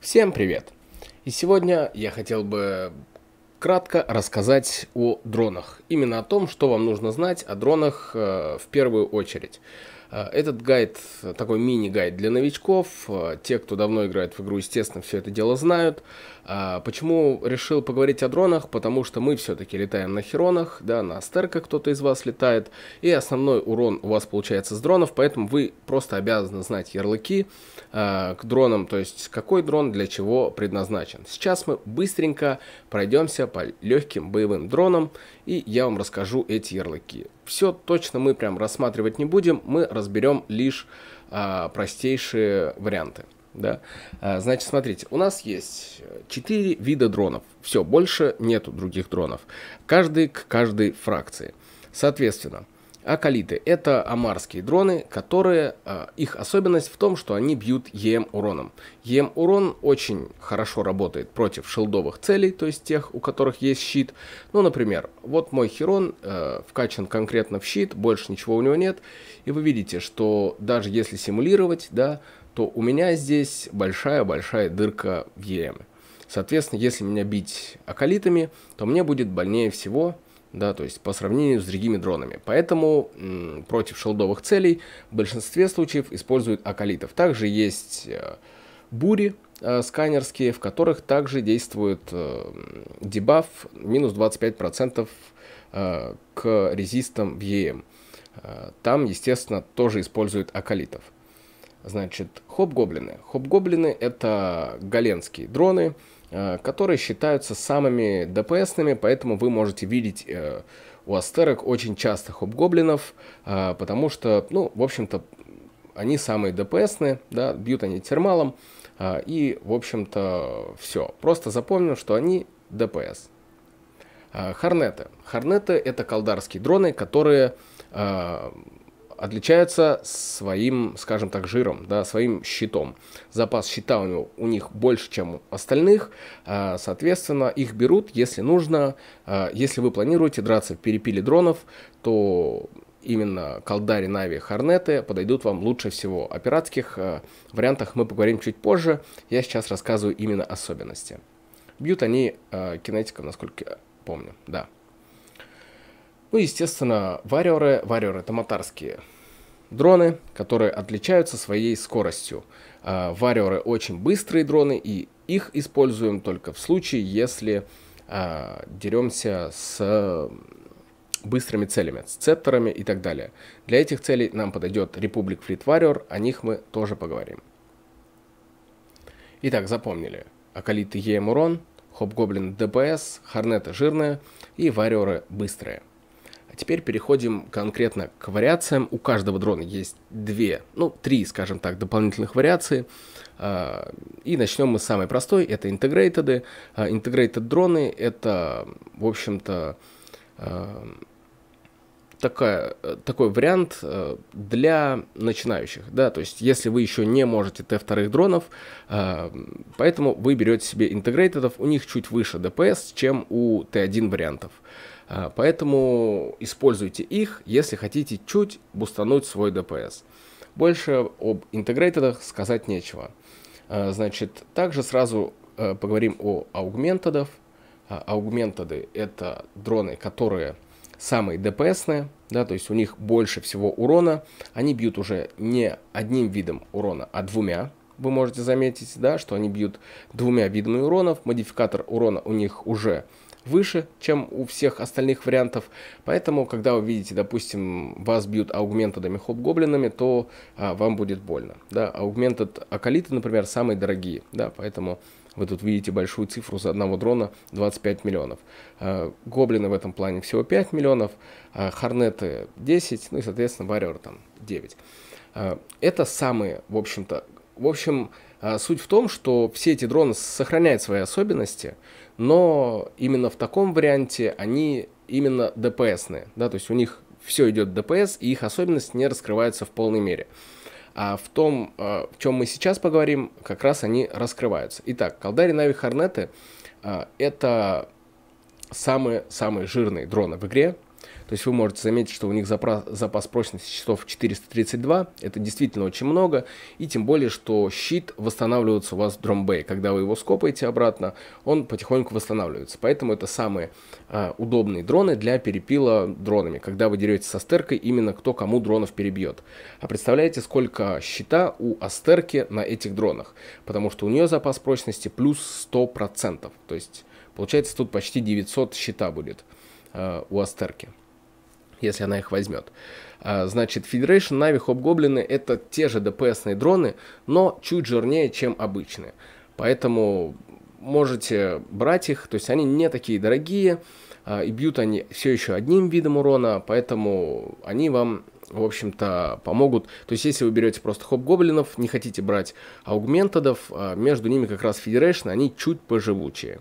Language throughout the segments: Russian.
Всем привет! И сегодня я хотел бы кратко рассказать о дронах. Именно о том, что вам нужно знать о дронах э, в первую очередь. Э, этот гайд, э, такой мини-гайд для новичков. Э, те, кто давно играет в игру, естественно, все это дело знают. Почему решил поговорить о дронах? Потому что мы все-таки летаем на херонах, да, на астерках кто-то из вас летает, и основной урон у вас получается с дронов, поэтому вы просто обязаны знать ярлыки к дронам, то есть какой дрон для чего предназначен. Сейчас мы быстренько пройдемся по легким боевым дронам, и я вам расскажу эти ярлыки все точно мы прям рассматривать не будем, мы разберем лишь а, простейшие варианты. Да? А, значит, смотрите, у нас есть 4 вида дронов. Все, больше нету других дронов. Каждый к каждой фракции. Соответственно, Акалиты – это амарские дроны, которые, а, их особенность в том, что они бьют ЕМ уроном. ЕМ урон очень хорошо работает против шилдовых целей, то есть тех, у которых есть щит. Ну, например, вот мой Херон э, вкачан конкретно в щит, больше ничего у него нет. И вы видите, что даже если симулировать, да, то у меня здесь большая-большая дырка в ЕМ. Соответственно, если меня бить акалитами, то мне будет больнее всего – да, то есть по сравнению с другими дронами. Поэтому м, против шелдовых целей в большинстве случаев используют акалитов. Также есть э, бури э, сканерские, в которых также действует э, дебаф минус 25% э, к резистам в EM. Э, там, естественно, тоже используют акалитов. Значит, хоп-гоблины. Хоп-гоблины это галенские дроны, Э, которые считаются самыми ДПСными, поэтому вы можете видеть э, у астерок очень часто хоб-гоблинов, э, потому что, ну, в общем-то, они самые ДПСные, да, бьют они термалом, и, в общем-то, все. Просто запомним, что они ДПС. Харнеты. Харнеты — это колдарские дроны, которые отличаются своим, скажем так, жиром, да, своим щитом. Запас щита у, него, у них больше, чем у остальных, а, соответственно, их берут, если нужно. А, если вы планируете драться в перепиле дронов, то именно колдари, нави, хорнеты подойдут вам лучше всего. О пиратских а, вариантах мы поговорим чуть позже, я сейчас рассказываю именно особенности. Бьют они э, насколько я помню, да. Ну естественно, варьеры, варьеры это матарские дроны, которые отличаются своей скоростью. А, варьеры очень быстрые дроны, и их используем только в случае, если а, деремся с быстрыми целями, с цеттерами и так далее. Для этих целей нам подойдет Republic Fleet Warrior, о них мы тоже поговорим. Итак, запомнили. Акалиты ЕМ эм урон, Хобгоблин ДПС, Хорнеты жирные и Варьеры быстрые. А теперь переходим конкретно к вариациям. У каждого дрона есть две, ну, три, скажем так, дополнительных вариации. А, и начнем мы с самой простой, это интегрейтеды. А, интегрейтед дроны — это, в общем-то, а, такая, такой вариант для начинающих, да, то есть если вы еще не можете т вторых дронов, поэтому вы берете себе интегрейтедов, у них чуть выше DPS, чем у Т1 вариантов. А, поэтому используйте их, если хотите чуть бустануть свой DPS. Больше об интегрейтерах сказать нечего. А, значит, также сразу а, поговорим о аугментодов. Аугментоды — это дроны, которые самые DPSные, да, то есть у них больше всего урона. Они бьют уже не одним видом урона, а двумя. Вы можете заметить, да, что они бьют двумя видами уронов. Модификатор урона у них уже выше, чем у всех остальных вариантов. Поэтому, когда вы видите, допустим, вас бьют аугментедами хоб-гоблинами, то а, вам будет больно. Да, аугментед акалиты, например, самые дорогие, да, поэтому вы тут видите большую цифру за одного дрона 25 миллионов. А, гоблины в этом плане всего 5 миллионов, а Хорнеты 10, ну и, соответственно, Варьер там 9. А, это самые, в общем-то, в общем, -то, в общем а суть в том, что все эти дроны сохраняют свои особенности, но именно в таком варианте они именно ДПСные, да, то есть у них все идет ДПС, и их особенность не раскрывается в полной мере. А в том, а, в чем мы сейчас поговорим, как раз они раскрываются. Итак, колдари Нави Хорнеты а, – это самые-самые жирные дроны в игре, то есть вы можете заметить, что у них запас, прочности часов 432, это действительно очень много, и тем более, что щит восстанавливается у вас в дромбей. Когда вы его скопаете обратно, он потихоньку восстанавливается. Поэтому это самые а, удобные дроны для перепила дронами, когда вы деретесь с стеркой, именно кто кому дронов перебьет. А представляете, сколько щита у астерки на этих дронах, потому что у нее запас прочности плюс 100%, то есть получается тут почти 900 щита будет. Э, у Астерки, если она их возьмет. А, значит, Federation Na'Vi хоб это те же ДПСные дроны, но чуть жирнее, чем обычные. Поэтому можете брать их, то есть они не такие дорогие, а, и бьют они все еще одним видом урона, поэтому они вам, в общем-то, помогут. То есть, если вы берете просто хоп-гоблинов, не хотите брать аугментодов, а, между ними как раз Federation, они чуть поживучие.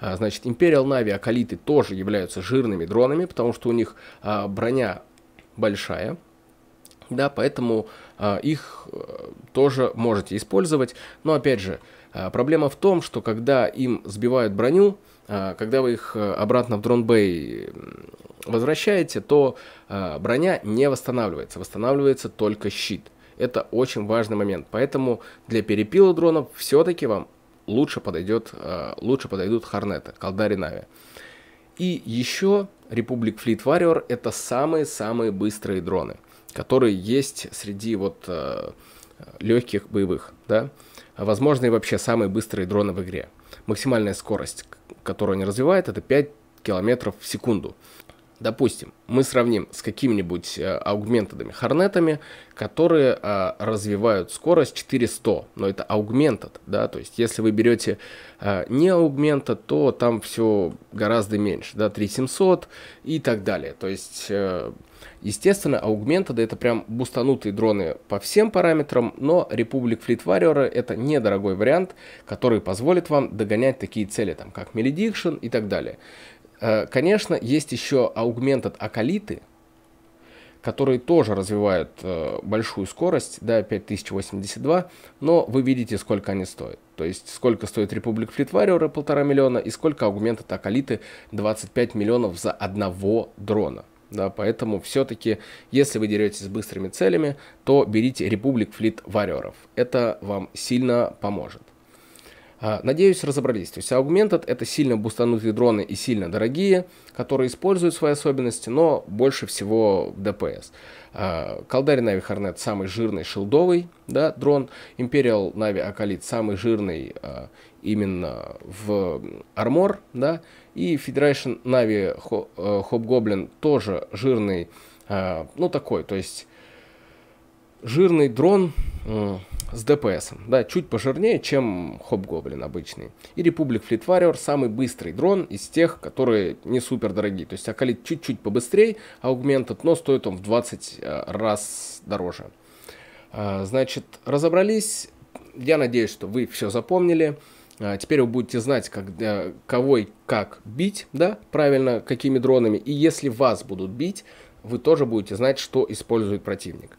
А, значит, Imperial Navy, Акалиты тоже являются жирными дронами, потому что у них а, броня большая, да, поэтому а, их э, тоже можете использовать. Но опять же, проблема в том, что когда им сбивают броню, когда вы их э, обратно в дронбей возвращаете, то броня не восстанавливается, восстанавливается только щит. Это очень важный момент, поэтому для перепила дронов все-таки вам лучше, подойдет, э, лучше подойдут Хорнеты, Колдари Нави. И еще Republic Fleet Warrior это самые-самые быстрые дроны, которые есть среди вот э, легких боевых, да. Возможно, и вообще самые быстрые дроны в игре. Максимальная скорость, которую они развивают, это 5 километров в секунду. Допустим, мы сравним с какими-нибудь э, аугментедами хорнетами, которые а, развивают скорость 400, но это аугментед, да, то есть если вы берете а, не аугментед, то там все гораздо меньше, да, 3700 и так далее. То есть, а, естественно, аугментеды это прям бустанутые дроны по всем параметрам, но Republic Fleet Warrior это недорогой вариант, который позволит вам догонять такие цели, там, как Milediction и так далее. Э, конечно, есть еще аугментат акалиты, которые тоже развивают э, большую скорость, да, 5082, но вы видите, сколько они стоят. То есть, сколько стоит Republic Fleet Warrior полтора миллиона и сколько аугментед акалиты 25 миллионов за одного дрона. Да, поэтому все-таки, если вы деретесь с быстрыми целями, то берите Republic Fleet Warrior. Это вам сильно поможет. А, надеюсь, разобрались. То есть Augmented это сильно бустанутые дроны и сильно дорогие, которые используют свои особенности, но больше всего в ДПС. Колдарь Нави харнет самый жирный шилдовый да, дрон. Imperial Нави Акалит самый жирный а, именно в армор. Да, и Federation Нави Хобгоблин э, тоже жирный, а, ну такой, то есть жирный дрон с ДПС. Да, чуть пожирнее, чем Хобгоблин обычный. И Republic Fleet Warrior самый быстрый дрон из тех, которые не супер дорогие. То есть Акалит чуть-чуть побыстрее аугментат, но стоит он в 20 э, раз дороже. А, значит, разобрались. Я надеюсь, что вы все запомнили. А, теперь вы будете знать, когда, э, кого и как бить, да, правильно, какими дронами. И если вас будут бить, вы тоже будете знать, что использует противник.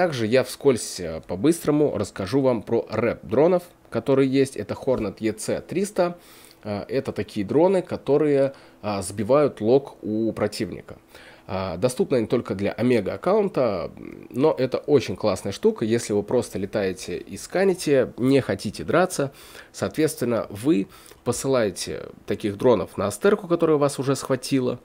Также я вскользь э, по-быстрому расскажу вам про рэп дронов, которые есть. Это Hornet EC300. Э, это такие дроны, которые э, сбивают лог у противника. Доступны они только для Омега аккаунта, но это очень классная штука, если вы просто летаете и сканите, не хотите драться, соответственно, вы посылаете таких дронов на астерку, которая вас уже схватила,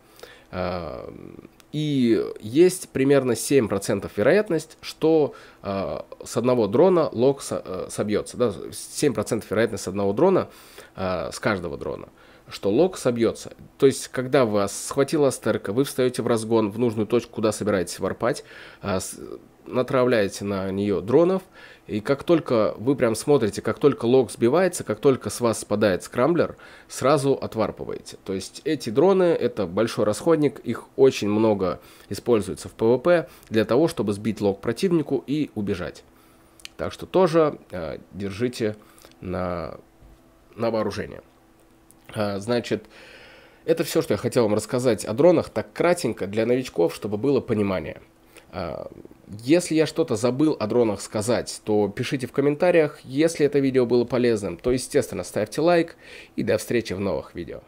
и есть примерно 7% вероятность, что э, с одного дрона лог со, э, собьется. Да? 7% вероятность с одного дрона, э, с каждого дрона, что лог собьется. То есть, когда вас схватила стерка, вы встаете в разгон в нужную точку, куда собираетесь ворпать. э, натравляете на нее дронов, и как только вы прям смотрите, как только лог сбивается, как только с вас спадает скрамблер, сразу отварпываете. То есть эти дроны — это большой расходник, их очень много используется в ПВП для того, чтобы сбить лог противнику и убежать. Так что тоже э, держите на, на вооружение. Э, значит, это все, что я хотел вам рассказать о дронах, так кратенько, для новичков, чтобы было понимание — если я что-то забыл о дронах сказать, то пишите в комментариях. Если это видео было полезным, то, естественно, ставьте лайк. И до встречи в новых видео.